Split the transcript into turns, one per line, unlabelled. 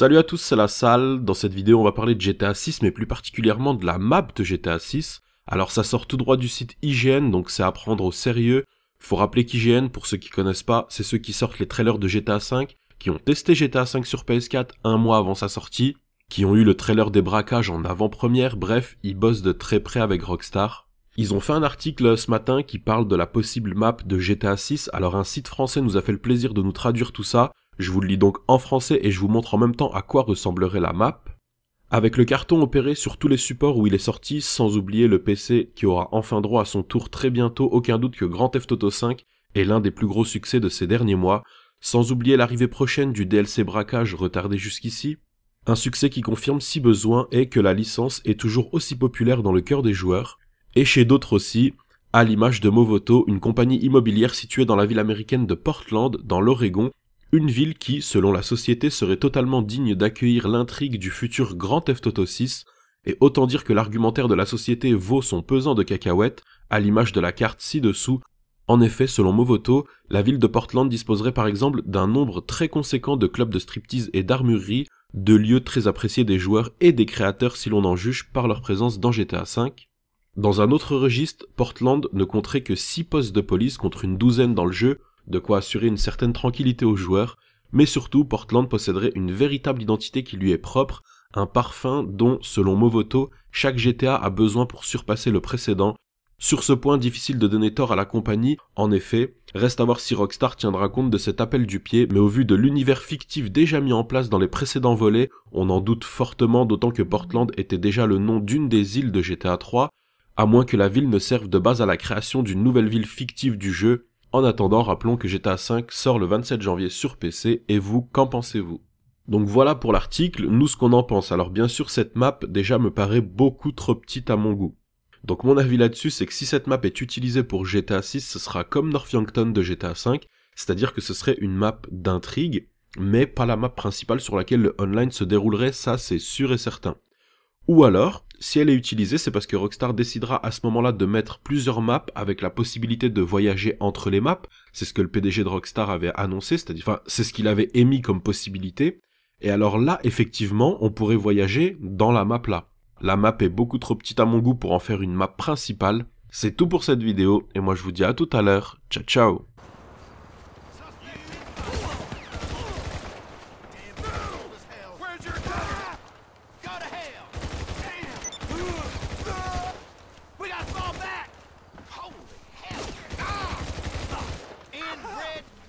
Salut à tous, c'est la salle. Dans cette vidéo, on va parler de GTA 6, mais plus particulièrement de la map de GTA 6. Alors ça sort tout droit du site IGN, donc c'est à prendre au sérieux. Faut rappeler qu'IGN, pour ceux qui connaissent pas, c'est ceux qui sortent les trailers de GTA 5, qui ont testé GTA 5 sur PS4 un mois avant sa sortie, qui ont eu le trailer des braquages en avant-première, bref, ils bossent de très près avec Rockstar. Ils ont fait un article ce matin qui parle de la possible map de GTA 6, alors un site français nous a fait le plaisir de nous traduire tout ça, je vous le lis donc en français et je vous montre en même temps à quoi ressemblerait la map. Avec le carton opéré sur tous les supports où il est sorti, sans oublier le PC qui aura enfin droit à son tour très bientôt, aucun doute que Grand Theft Auto 5 est l'un des plus gros succès de ces derniers mois, sans oublier l'arrivée prochaine du DLC braquage retardé jusqu'ici, un succès qui confirme si besoin est que la licence est toujours aussi populaire dans le cœur des joueurs, et chez d'autres aussi, à l'image de Movoto, une compagnie immobilière située dans la ville américaine de Portland, dans l'Oregon, une ville qui, selon la société, serait totalement digne d'accueillir l'intrigue du futur grand Theft Auto 6, et autant dire que l'argumentaire de la société vaut son pesant de cacahuètes, à l'image de la carte ci-dessous. En effet, selon Movoto, la ville de Portland disposerait par exemple d'un nombre très conséquent de clubs de striptease et d'armurerie, de lieux très appréciés des joueurs et des créateurs si l'on en juge par leur présence dans GTA V. Dans un autre registre, Portland ne compterait que 6 postes de police contre une douzaine dans le jeu, de quoi assurer une certaine tranquillité aux joueurs, mais surtout Portland posséderait une véritable identité qui lui est propre, un parfum dont, selon Movoto, chaque GTA a besoin pour surpasser le précédent. Sur ce point, difficile de donner tort à la compagnie, en effet, reste à voir si Rockstar tiendra compte de cet appel du pied, mais au vu de l'univers fictif déjà mis en place dans les précédents volets, on en doute fortement, d'autant que Portland était déjà le nom d'une des îles de GTA 3, à moins que la ville ne serve de base à la création d'une nouvelle ville fictive du jeu, en attendant, rappelons que GTA V sort le 27 janvier sur PC, et vous, qu'en pensez-vous donc voilà pour l'article, nous ce qu'on en pense. Alors bien sûr cette map déjà me paraît beaucoup trop petite à mon goût. Donc mon avis là-dessus c'est que si cette map est utilisée pour GTA VI, ce sera comme Northampton de GTA V, c'est-à-dire que ce serait une map d'intrigue, mais pas la map principale sur laquelle le online se déroulerait, ça c'est sûr et certain. Ou alors, si elle est utilisée, c'est parce que Rockstar décidera à ce moment-là de mettre plusieurs maps avec la possibilité de voyager entre les maps. C'est ce que le PDG de Rockstar avait annoncé, c'est-à-dire, enfin, c'est ce qu'il avait émis comme possibilité. Et alors là, effectivement, on pourrait voyager dans la map là. La map est beaucoup trop petite à mon goût pour en faire une map principale. C'est tout pour cette vidéo, et moi je vous dis à tout à l'heure. Ciao ciao bread